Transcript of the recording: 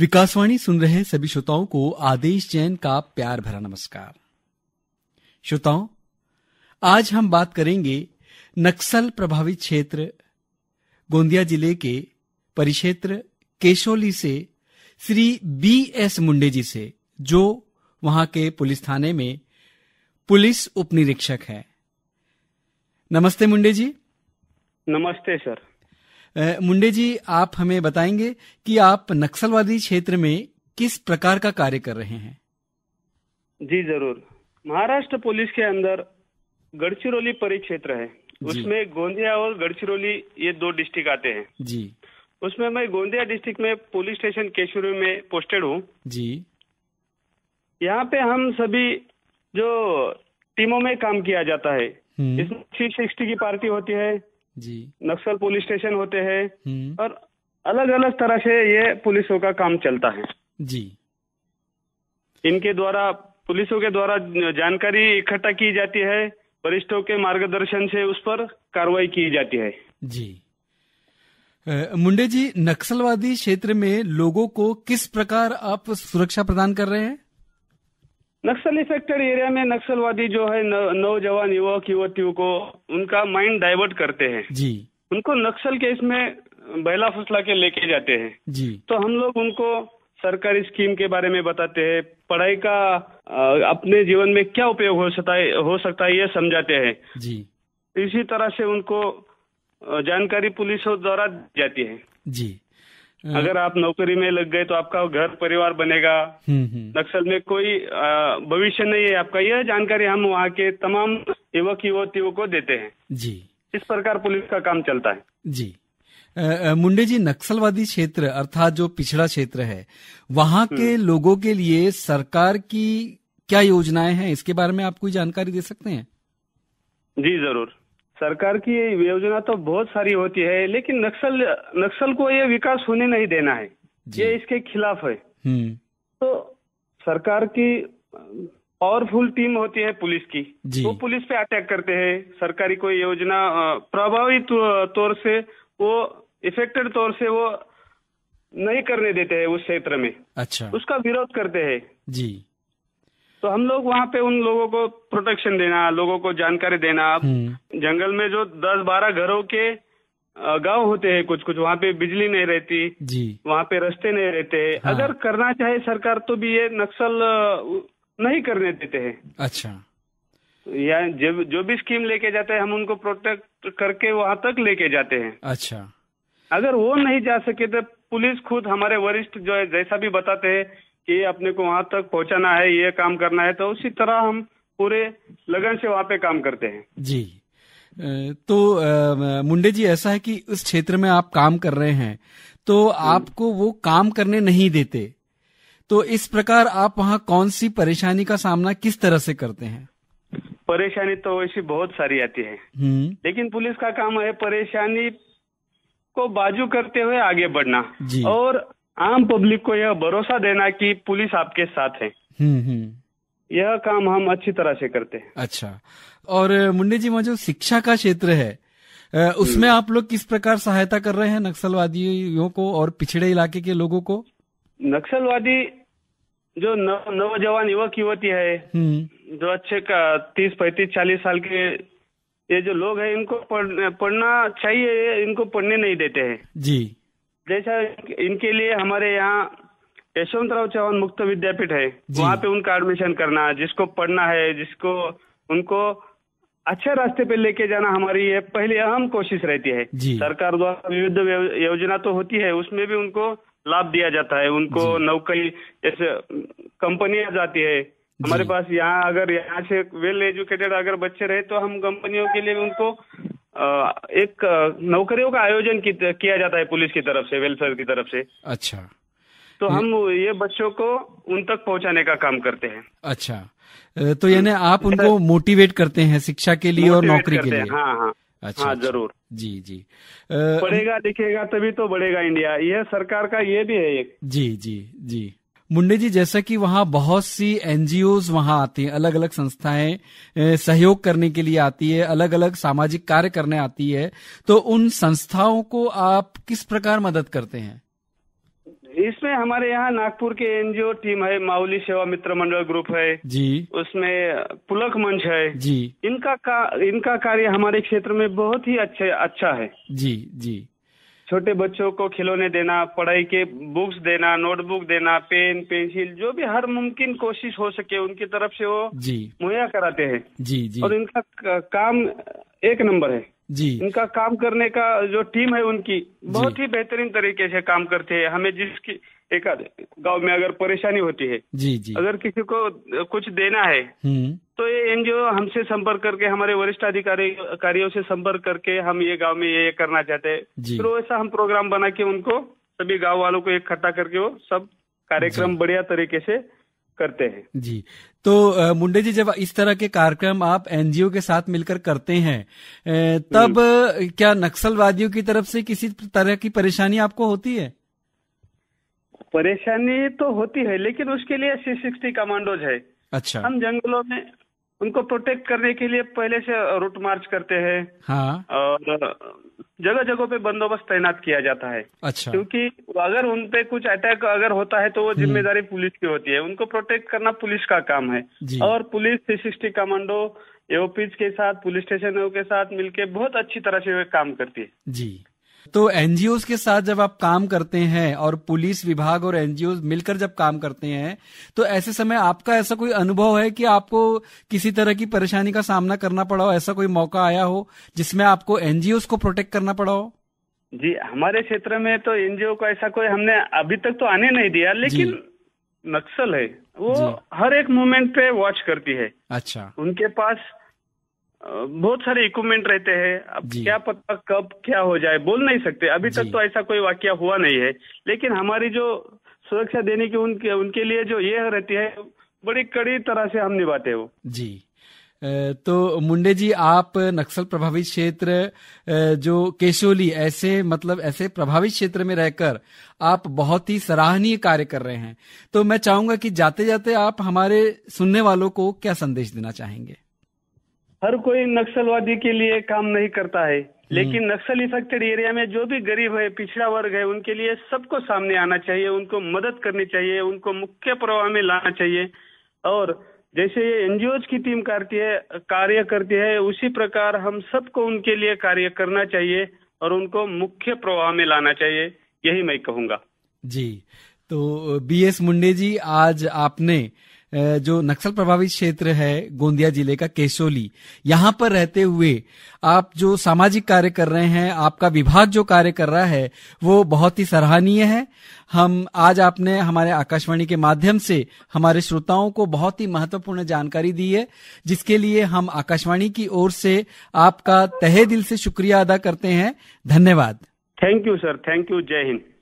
विकासवाणी सुन रहे सभी श्रोताओं को आदेश जैन का प्यार भरा नमस्कार श्रोताओं आज हम बात करेंगे नक्सल प्रभावित क्षेत्र गोंदिया जिले के परिक्षेत्र केशोली से श्री बी एस मुंडे जी से जो वहां के पुलिस थाने में पुलिस उपनिरीक्षक है नमस्ते मुंडे जी नमस्ते सर मुंडे जी आप हमें बताएंगे कि आप नक्सलवादी क्षेत्र में किस प्रकार का कार्य कर रहे हैं जी जरूर महाराष्ट्र पुलिस के अंदर गढ़चिरौली परिक्षेत्र है उसमें गोंदिया और गढ़चिरौली ये दो डिस्ट्रिक्ट आते हैं जी उसमें मैं गोंदिया डिस्ट्रिक्ट में पुलिस स्टेशन केशुरी में पोस्टेड हूँ जी यहाँ पे हम सभी जो टीमों में काम किया जाता है हम्म। इसमें थ्री सिक्सटी की पार्टी होती है जी नक्सल पुलिस स्टेशन होते हैं हम्म। और अलग अलग तरह से ये पुलिसों का काम चलता है जी इनके द्वारा पुलिसों के द्वारा जानकारी इकट्ठा की जाती है वरिष्ठों के मार्गदर्शन से उस पर कार्रवाई की जाती है जी मुंडे जी नक्सलवादी क्षेत्र में लोगों को किस प्रकार आप सुरक्षा प्रदान कर रहे हैं नक्सल इफेक्टेड एरिया में नक्सलवादी जो है नौजवान युवक युवतियों को उनका माइंड डाइवर्ट करते हैं जी उनको नक्सल के इसमें बहला फुसला के लेके जाते हैं जी तो हम लोग उनको सरकारी स्कीम के बारे में बताते हैं पढ़ाई का अपने जीवन में क्या उपयोग हो सकता है हो सकता है ये समझाते हैं जी इसी तरह से उनको जानकारी पुलिस द्वारा जाती है जी हाँ। अगर आप नौकरी में लग गए तो आपका घर परिवार बनेगा हम्म, हम्म। नक्सल में कोई भविष्य नहीं है आपका यह जानकारी हम वहाँ के तमाम युवक युवतियों को देते हैं जी इस प्रकार पुलिस का काम चलता है जी मुंडे जी नक्सलवादी क्षेत्र अर्थात जो पिछड़ा क्षेत्र है वहाँ के हम्म। लोगों के लिए सरकार की क्या योजनाएं हैं इसके बारे में आप कोई जानकारी दे सकते हैं जी जरूर सरकार की योजना तो बहुत सारी होती है लेकिन नक्सल नक्सल को ये विकास होने नहीं देना है ये इसके खिलाफ है हम्म। तो सरकार की पावरफुल टीम होती है पुलिस की वो तो पुलिस पे अटैक करते हैं सरकारी कोई योजना प्रभावी तो, तौर से वो इफेक्टेड तौर से वो नहीं करने देते हैं उस क्षेत्र में अच्छा उसका विरोध करते हैं जी तो हम लोग वहाँ पे उन लोगों को प्रोटेक्शन देना लोगों को जानकारी देना अब हम्म। जंगल में जो दस बारह घरों के गांव होते हैं कुछ कुछ वहाँ पे बिजली नहीं रहती जी वहाँ पे रास्ते नहीं रहते हाँ। अगर करना चाहे सरकार तो भी ये नक्सल नहीं करने देते हैं अच्छा या जब जो भी स्कीम लेके जाते हैं हम उनको प्रोटेक्ट करके वहाँ तक लेके जाते हैं अच्छा अगर वो नहीं जा सके तो पुलिस खुद हमारे वरिष्ठ जो है जैसा भी बताते हैं कि अपने को वहाँ तक पहुँचाना है ये काम करना है तो उसी तरह हम पूरे लगन से वहाँ पे काम करते हैं जी तो मुंडे जी ऐसा है कि उस क्षेत्र में आप काम कर रहे हैं तो आपको वो काम करने नहीं देते तो इस प्रकार आप वहाँ कौन सी परेशानी का सामना किस तरह से करते हैं परेशानी तो वैसी बहुत सारी आती है हम्म। लेकिन पुलिस का काम है परेशानी को बाजू करते हुए आगे बढ़ना और आम पब्लिक को यह भरोसा देना कि पुलिस आपके साथ है हम्म, हम्म। यह काम हम अच्छी तरह से करते हैं अच्छा और मुंडे जी वहाँ जो शिक्षा का क्षेत्र है उसमें हम्म। आप लोग किस प्रकार सहायता कर रहे हैं नक्सलवादियों को और पिछड़े इलाके के लोगों को नक्सलवादी जो नौजवान युवक युवती है जो अच्छे का तीस पैंतीस चालीस साल के ये जो लोग हैं इनको पढ़ना चाहिए इनको पढ़ने नहीं देते हैं जी जैसा इनके लिए हमारे यहाँ यशवंतराव चौहान मुक्त विद्यापीठ है वहाँ पे उनका एडमिशन करना जिसको पढ़ना है जिसको उनको अच्छे रास्ते पे लेके जाना हमारी ये पहली अहम कोशिश रहती है सरकार द्वारा विविध योजना तो होती है उसमें भी उनको लाभ दिया जाता है उनको नौकरी जैसे कंपनियां जाती है हमारे पास यहाँ अगर यहाँ से वेल एजुकेटेड अगर बच्चे रहे तो हम कंपनियों के लिए उनको एक नौकरियों का आयोजन किया जाता है पुलिस की तरफ से वेलफेयर की तरफ से अच्छा तो हम ये बच्चों को उन तक पहुंचाने का काम करते हैं अच्छा तो यानी हम्म। आप उनको मोटिवेट करते हैं शिक्षा के लिए और नौकरी के लिए हाँ हाँ अच्छा हाँ अच्छा। जरूर जी जी पढ़ेगा लिखेगा तभी तो बढ़ेगा इंडिया यह सरकार का ये भी है एक जी जी जी मुंडे जी जैसा कि वहाँ बहुत सी एनजीओ वहाँ आती हैं अलग अलग संस्थाएं सहयोग करने के लिए आती है अलग अलग सामाजिक कार्य करने आती है तो उन संस्थाओं को आप किस प्रकार मदद करते हैं इसमें हमारे यहाँ नागपुर के एनजीओ टीम है माउली सेवा मित्र मंडल ग्रुप है जी उसमें पुलक मंच है जी इनका का, इनका कार्य हमारे क्षेत्र में बहुत ही अच्छा है जी जी छोटे बच्चों को खिलौने देना पढ़ाई के बुक्स देना नोटबुक देना पेन पेंसिल जो भी हर मुमकिन कोशिश हो सके उनकी तरफ से वो मुहैया कराते हैं जी जी और इनका काम एक नंबर है जी उनका काम करने का जो टीम है उनकी बहुत ही बेहतरीन तरीके से काम करते है हमें जिसकी एक गांव में अगर परेशानी होती है जी जी अगर किसी को कुछ देना है हम्म। तो ये एनजीओ हमसे संपर्क करके हमारे वरिष्ठ अधिकारी कार्यो से संपर्क करके हम ये गांव में ये करना चाहते हैं फिर ऐसा हम प्रोग्राम बना के उनको सभी गांव वालों को इकट्ठा करके वो सब कार्यक्रम बढ़िया तरीके से करते हैं जी तो मुंडे जी जब इस तरह के कार्यक्रम आप एनजीओ के साथ मिलकर करते हैं तब क्या नक्सलवादियों की तरफ से किसी तरह की परेशानी आपको होती है परेशानी तो होती है लेकिन उसके लिए सी सिक्सटी कमांडोज है अच्छा हम जंगलों में उनको प्रोटेक्ट करने के लिए पहले से रूट मार्च करते हैं हाँ। और जगह जगह पे बंदोबस्त तैनात किया जाता है अच्छा क्योंकि अगर उन पे कुछ अटैक अगर होता है तो वो हम्म। जिम्मेदारी पुलिस की होती है उनको प्रोटेक्ट करना पुलिस का काम है और police three sixty commando AOPs के साथ पुलिस स्टेशनों के साथ मिलके बहुत अच्छी तरह से वे काम करती है जी तो एनजीओ के साथ जब आप काम करते हैं और पुलिस विभाग और एनजीओ मिलकर जब काम करते हैं तो ऐसे समय आपका ऐसा कोई अनुभव है कि आपको किसी तरह की परेशानी का सामना करना पड़ा हो ऐसा कोई मौका आया हो जिसमें आपको एनजीओ को प्रोटेक्ट करना पड़ा हो जी हमारे क्षेत्र में तो एनजीओ को ऐसा कोई हमने अभी तक तो आने नहीं दिया लेकिन नक्सल है वो हर एक मोमेंट पे वॉच करती है अच्छा उनके पास बहुत सारे इक्विपमेंट रहते हैं अब क्या पता कब क्या हो जाए बोल नहीं सकते अभी तक तो ऐसा कोई वाक्य हुआ नहीं है लेकिन हमारी जो सुरक्षा देने की उनके उनके लिए जो ये रहती है बड़ी कड़ी तरह से हम निभाते हो जी तो मुंडे जी आप नक्सल प्रभावित क्षेत्र जो केशोली ऐसे मतलब ऐसे प्रभावित क्षेत्र में रहकर आप बहुत ही सराहनीय कार्य कर रहे हैं तो मैं चाहूंगा कि जाते जाते आप हमारे सुनने वालों को क्या संदेश देना चाहेंगे हर कोई नक्सलवादी के लिए काम नहीं करता है हम्म। लेकिन नक्सल इफेक्टेड एरिया में जो भी गरीब है पिछड़ा वर्ग है उनके लिए सबको सामने आना चाहिए उनको मदद करनी चाहिए उनको मुख्य प्रवाह में लाना चाहिए और जैसे ये एनजीओ की टीम करती है कार्य करती है उसी प्रकार हम सबको उनके लिए कार्य करना चाहिए और उनको मुख्य प्रवाह में लाना चाहिए यही मैं कहूंगा जी तो बी एस मुंडे जी आज आपने जो नक्सल प्रभावित क्षेत्र है गोंदिया जिले का केसोली यहाँ पर रहते हुए आप जो सामाजिक कार्य कर रहे हैं आपका विभाग जो कार्य कर रहा है वो बहुत ही सराहनीय है हम आज आपने हमारे आकाशवाणी के माध्यम से हमारे श्रोताओं को बहुत ही महत्वपूर्ण जानकारी दी है जिसके लिए हम आकाशवाणी की ओर से आपका तहे दिल से शुक्रिया अदा करते हैं धन्यवाद thank you sir thank you Jai Hind